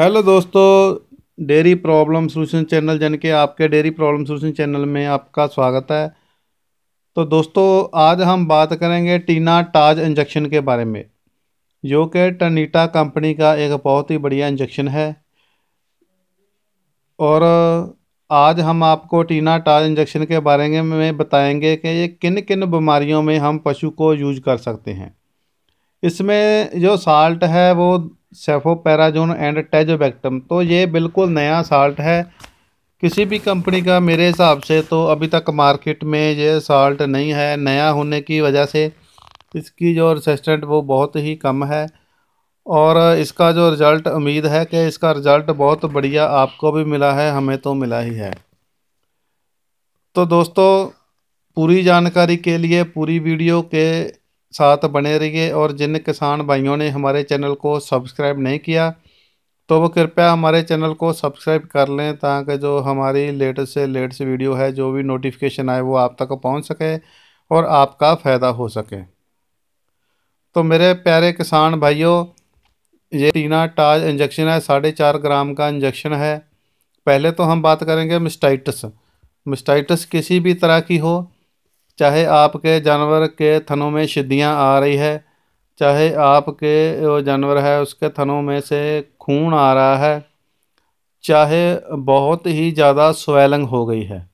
hello दोस्तों dairy problem solution channel यानी कि आपके डेयरी प्रॉब्लम सोल्यूशन चैनल में आपका स्वागत है तो दोस्तों आज हम बात करेंगे टीना टाज इंजेक्शन के बारे में जो कि टनीटा कंपनी का एक बहुत ही बढ़िया इंजेक्शन है और आज हम आपको टीना टाज इंजेक्शन के बारे में बताएंगे कि ये किन किन बीमारियों में हम पशु को यूज कर सकते हैं इसमें जो साल्ट है वो सेफ़ोपैराजोन एंड टेजोबैक्टम तो ये बिल्कुल नया साल्ट है किसी भी कंपनी का मेरे हिसाब से तो अभी तक मार्केट में ये साल्ट नहीं है नया होने की वजह से इसकी जो रेसिस्टेंट वो बहुत ही कम है और इसका जो रिज़ल्ट उम्मीद है कि इसका रिज़ल्ट बहुत बढ़िया आपको भी मिला है हमें तो मिला ही है तो दोस्तों पूरी जानकारी के लिए पूरी वीडियो के साथ बने रहिए और जिन किसान भाइयों ने हमारे चैनल को सब्सक्राइब नहीं किया तो वो कृपया हमारे चैनल को सब्सक्राइब कर लें ताकि जो हमारी लेटेस्ट से लेटेस्ट वीडियो है जो भी नोटिफिकेशन आए वो आप तक पहुंच सके और आपका फ़ायदा हो सके तो मेरे प्यारे किसान भाइयों ये टीना टाज इंजेक्शन है साढ़े चार ग्राम का इंजेक्शन है पहले तो हम बात करेंगे मिस्टाइटस मिस्टाइटस किसी भी तरह की हो चाहे आपके जानवर के थनों में शिद्दियाँ आ रही है चाहे आपके जो जानवर है उसके थनों में से खून आ रहा है चाहे बहुत ही ज़्यादा स्वेलिंग हो गई है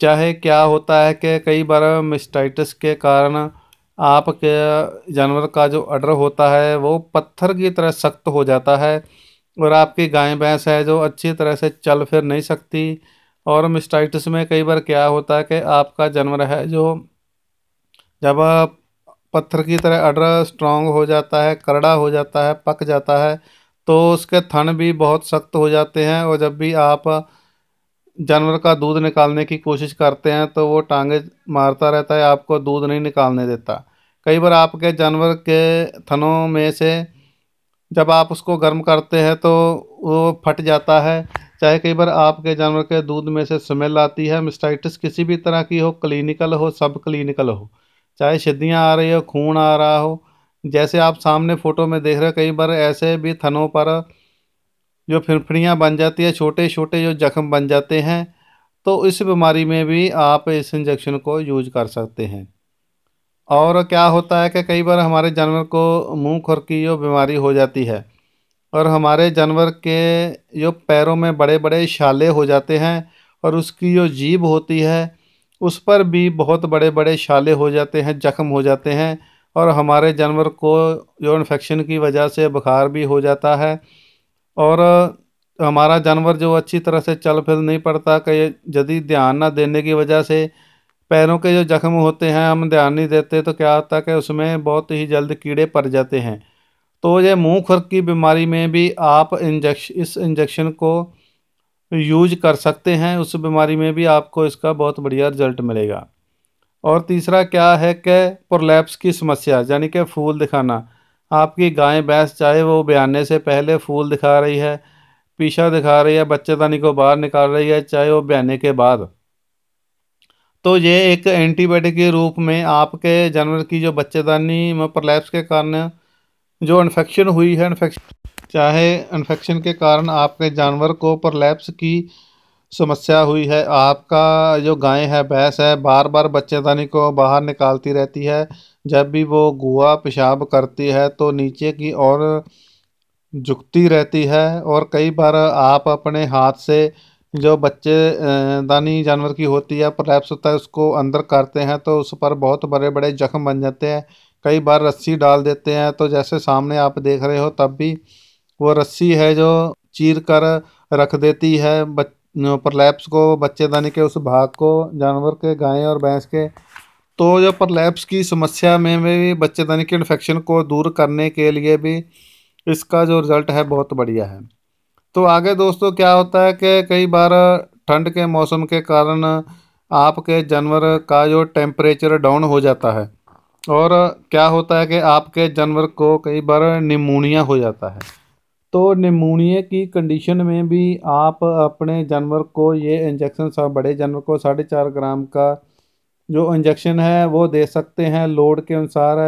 चाहे क्या होता है कि कई बार मिस्टाइटिस के कारण आपके जानवर का जो अडर होता है वो पत्थर की तरह सख्त हो जाता है और आपकी गाय भैंस है जो अच्छी तरह से चल फिर नहीं सकती और मिस्टाइटिस में कई बार क्या होता है कि आपका जानवर है जो जब पत्थर की तरह अडर स्ट्रांग हो जाता है करड़ा हो जाता है पक जाता है तो उसके थन भी बहुत सख्त हो जाते हैं और जब भी आप जानवर का दूध निकालने की कोशिश करते हैं तो वो टांगे मारता रहता है आपको दूध नहीं निकालने देता कई बार आपके जानवर के थनों में से जब आप उसको गर्म करते हैं तो वो फट जाता है चाहे कई बार आपके जानवर के दूध में से स्मेल आती है मिस्टाइटिस किसी भी तरह की हो क्लिनिकल हो सब क्लिनिकल हो चाहे छिदियाँ आ रही हो खून आ रहा हो जैसे आप सामने फ़ोटो में देख रहे हो कई बार ऐसे भी थनों पर जो फिरफड़ियाँ बन जाती है छोटे छोटे जो जख्म बन जाते हैं तो इस बीमारी में भी आप इस इंजेक्शन को यूज कर सकते हैं और क्या होता है कि कई बार हमारे जानवर को मुंह खुरकी जो बीमारी हो जाती है और हमारे जानवर के जो पैरों में बड़े बड़े शाले हो जाते हैं और उसकी जो जीभ होती है उस पर भी बहुत बड़े बड़े शाले हो जाते हैं ज़ख्म हो जाते हैं और हमारे जानवर को जो इन्फेक्शन की वजह से बुखार भी हो जाता है और हमारा जानवर जो अच्छी तरह से चल फिर नहीं पड़ता कहीं यदि ध्यान ना देने की वजह से पैरों के जो ज़ख्म होते हैं हम ध्यान नहीं देते तो क्या होता है कि उसमें बहुत ही जल्द कीड़े पड़ जाते हैं तो ये मुंह खुर की बीमारी में भी आप इंजेक्श इस इंजेक्शन को यूज कर सकते हैं उस बीमारी में भी आपको इसका बहुत बढ़िया रिजल्ट मिलेगा और तीसरा क्या है कि प्रोलैप्स की समस्या यानी कि फूल दिखाना आपकी गाय भैंस चाहे वो बयाने से पहले फूल दिखा रही है पीछा दिखा रही है बच्चेदानी को बाहर निकाल रही है चाहे वो बयाने के बाद तो ये एक एंटीबायोटिक के रूप में आपके जानवर की जो बच्चेदानी में प्रोलैप्स के कारण जो इन्फेक्शन हुई है इन्फेक्शन चाहे इन्फेक्शन के कारण आपके जानवर को परलैप्स की समस्या हुई है आपका जो गाय है भैंस है बार बार बच्चेदानी को बाहर निकालती रहती है जब भी वो गुआ पेशाब करती है तो नीचे की ओर झुकती रहती है और कई बार आप अपने हाथ से जो बच्चे दानी जानवर की होती है प्रलैप्स होता है उसको अंदर करते हैं तो उस पर बहुत बड़े बड़े जख्म बन जाते हैं कई बार रस्सी डाल देते हैं तो जैसे सामने आप देख रहे हो तब भी वो रस्सी है जो चीर कर रख देती है बच प्रलैप्स को बच्चेदानी के उस भाग को जानवर के गाय और भैंस के तो जो प्रलैप्स की समस्या में भी बच्चेदानी के इन्फेक्शन को दूर करने के लिए भी इसका जो रिज़ल्ट है बहुत बढ़िया है तो आगे दोस्तों क्या होता है कि कई बार ठंड के मौसम के कारण आपके जानवर का जो टेम्परेचर डाउन हो जाता है और क्या होता है कि आपके जानवर को कई बार निमोनिया हो जाता है तो निमोनिया की कंडीशन में भी आप अपने जानवर को ये इंजेक्शन बड़े जानवर को साढ़े चार ग्राम का जो इंजेक्शन है वो दे सकते हैं लोड के अनुसार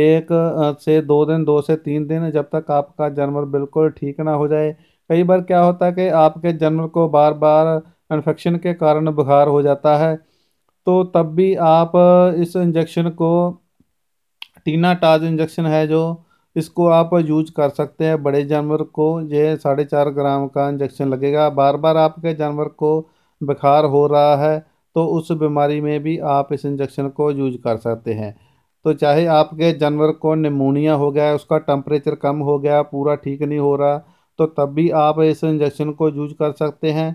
एक से दो दिन दो से तीन दिन जब तक आपका जानवर बिल्कुल ठीक ना हो जाए कई बार क्या होता है कि आपके जानवर को बार बार इन्फेक्शन के कारण बुखार हो जाता है तो तब भी आप इस इंजेक्शन को टीना टाज इंजेक्शन है जो इसको आप यूज कर सकते हैं बड़े जानवर को यह साढ़े चार ग्राम का इंजेक्शन लगेगा बार बार आपके जानवर को बुखार हो रहा है तो उस बीमारी में भी आप इस इंजेक्शन को यूज कर सकते हैं तो चाहे आपके जानवर को निमोनिया हो गया उसका टम्परेचर कम हो गया पूरा ठीक नहीं हो रहा तो तब भी आप इस इंजेक्शन को यूज कर सकते हैं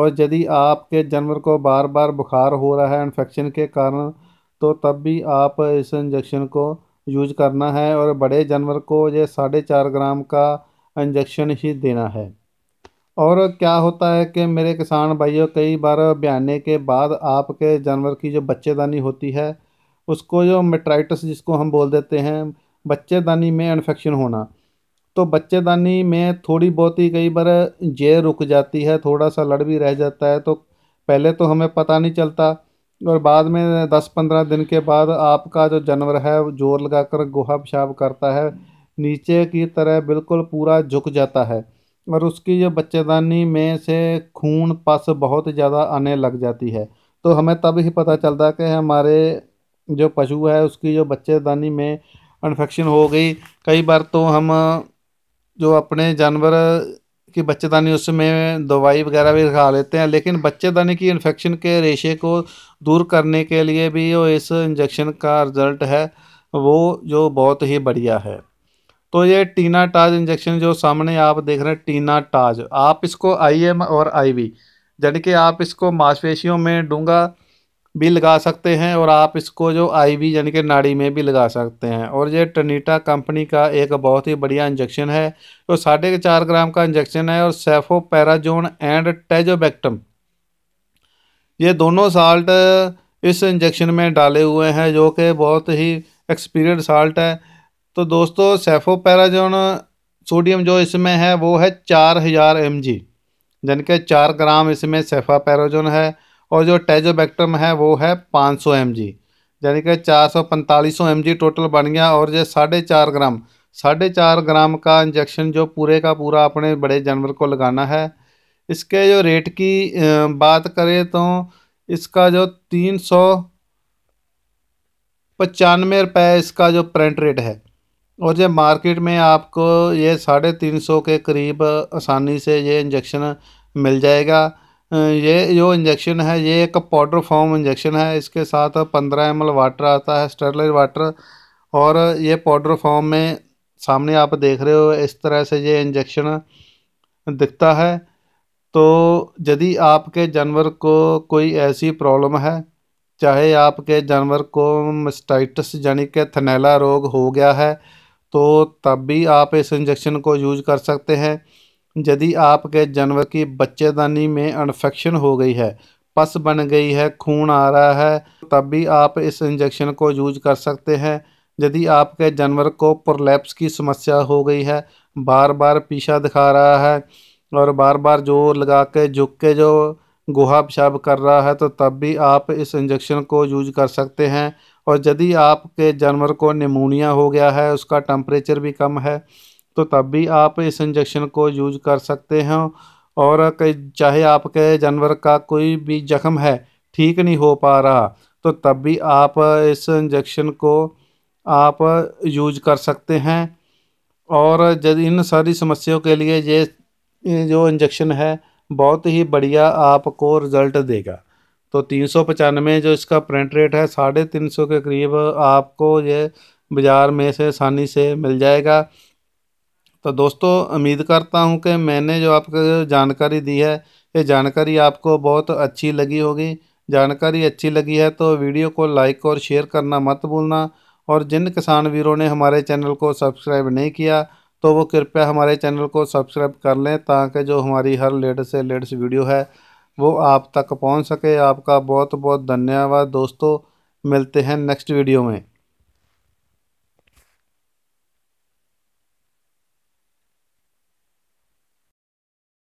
और यदि आपके जानवर को बार बार बुखार हो रहा है इन्फेक्शन के कारण तो तब भी आप इस इंजेक्शन को यूज करना है और बड़े जानवर को ये साढ़े चार ग्राम का इंजेक्शन ही देना है और क्या होता है कि मेरे किसान भाइयों कई बार ब्याने के बाद आपके जानवर की जो बच्चेदानी होती है उसको जो मेट्राइटस जिसको हम बोल देते हैं बच्चेदानी में इन्फेक्शन होना तो बच्चेदानी में थोड़ी बहुत ही कई बार जे रुक जाती है थोड़ा सा लड़ भी रह जाता है तो पहले तो हमें पता नहीं चलता और बाद में दस पंद्रह दिन के बाद आपका जो जानवर है वो जोर लगाकर गोहा पेशाब करता है नीचे की तरह बिल्कुल पूरा झुक जाता है और उसकी जो बच्चेदानी में से खून पस बहुत ज़्यादा आने लग जाती है तो हमें तब ही पता चलता कि हमारे जो पशु है उसकी जो बच्चेदानी में इन्फेक्शन हो गई कई बार तो हम जो अपने जानवर कि बच्चेदानी उसमें दवाई वगैरह भी खा लेते हैं लेकिन बच्चेदानी की इन्फेक्शन के रेशे को दूर करने के लिए भी वो इस इंजेक्शन का रिज़ल्ट है वो जो बहुत ही बढ़िया है तो ये टीना टाज इंजेक्शन जो सामने आप देख रहे हैं टीना टाज आप इसको आईएम और आईवी यानी कि आप इसको मांसपेशियों में डूंगा भी लगा सकते हैं और आप इसको जो आई वी यानी कि नाड़ी में भी लगा सकते हैं और ये टनीटा कंपनी का एक बहुत ही बढ़िया इंजेक्शन है जो तो साढ़े चार ग्राम का इंजेक्शन है और सेफो पैराजोन एंड टेजोबैक्टम ये दोनों साल्ट इस इंजेक्शन में डाले हुए हैं जो कि बहुत ही एक्सपीरियड साल्ट है तो दोस्तों सेफो पैराजोन सोडियम जो इसमें है वो है चार हज़ार एम जी यानी कि चार ग्राम इसमें सेफा पैराजोन है और जो टेजोबैक्टम है वो है पाँच सौ एम जी यानी कि चार सौ पैंतालीस सौ एम जी टोटल बन गया और ये साढ़े चार ग्राम साढ़े चार ग्राम का इंजेक्शन जो पूरे का पूरा अपने बड़े जानवर को लगाना है इसके जो रेट की बात करें तो इसका जो तीन सौ पचानवे रुपये इसका जो प्रिंट रेट है और जो मार्केट में आपको ये साढ़े तीन सौ के करीब आसानी से ये इंजेक्शन मिल जाएगा ये जो इंजेक्शन है ये एक पाउडर फॉर्म इंजेक्शन है इसके साथ पंद्रह एम वाटर आता है स्टरलाइज वाटर और ये पाउडर फॉर्म में सामने आप देख रहे हो इस तरह से ये इंजेक्शन दिखता है तो यदि आपके जानवर को कोई ऐसी प्रॉब्लम है चाहे आपके जानवर को मस्टाइटस यानी कि थनेला रोग हो गया है तो तब भी आप इस इंजेक्शन को यूज कर सकते हैं यदि आपके जानवर की बच्चेदानी में इन्फेक्शन हो गई है पस बन गई है खून आ रहा है तब भी आप इस इंजेक्शन को यूज कर सकते हैं यदि आपके जानवर को प्रोलैप्स की समस्या हो गई है बार बार पीछा दिखा रहा है और बार बार जोर लगा के झुक के जो गुहा पेशाब कर रहा है तो तब भी आप इस इंजेक्शन को यूज कर सकते हैं और यदि आपके जानवर को निमोनिया हो गया है उसका टम्परेचर भी कम है तो तब भी आप इस इंजेक्शन को यूज कर सकते हैं और चाहे आपके जानवर का कोई भी जख्म है ठीक नहीं हो पा रहा तो तब भी आप इस इंजेक्शन को आप यूज कर सकते हैं और जब इन सारी समस्याओं के लिए ये जो इंजेक्शन है बहुत ही बढ़िया आपको रिज़ल्ट देगा तो तीन सौ पचानवे जो इसका प्रिंट रेट है साढ़े तीन सौ के करीब आपको ये बाज़ार में से आसानी से मिल जाएगा तो दोस्तों उम्मीद करता हूँ कि मैंने जो आपको जानकारी दी है ये जानकारी आपको बहुत अच्छी लगी होगी जानकारी अच्छी लगी है तो वीडियो को लाइक और शेयर करना मत भूलना और जिन किसान वीरों ने हमारे चैनल को सब्सक्राइब नहीं किया तो वो कृपया हमारे चैनल को सब्सक्राइब कर लें ताकि जो हमारी हर लेटेस्ट से लेटेस्ट वीडियो है वो आप तक पहुंच सके आपका बहुत बहुत धन्यवाद दोस्तों मिलते हैं नेक्स्ट वीडियो में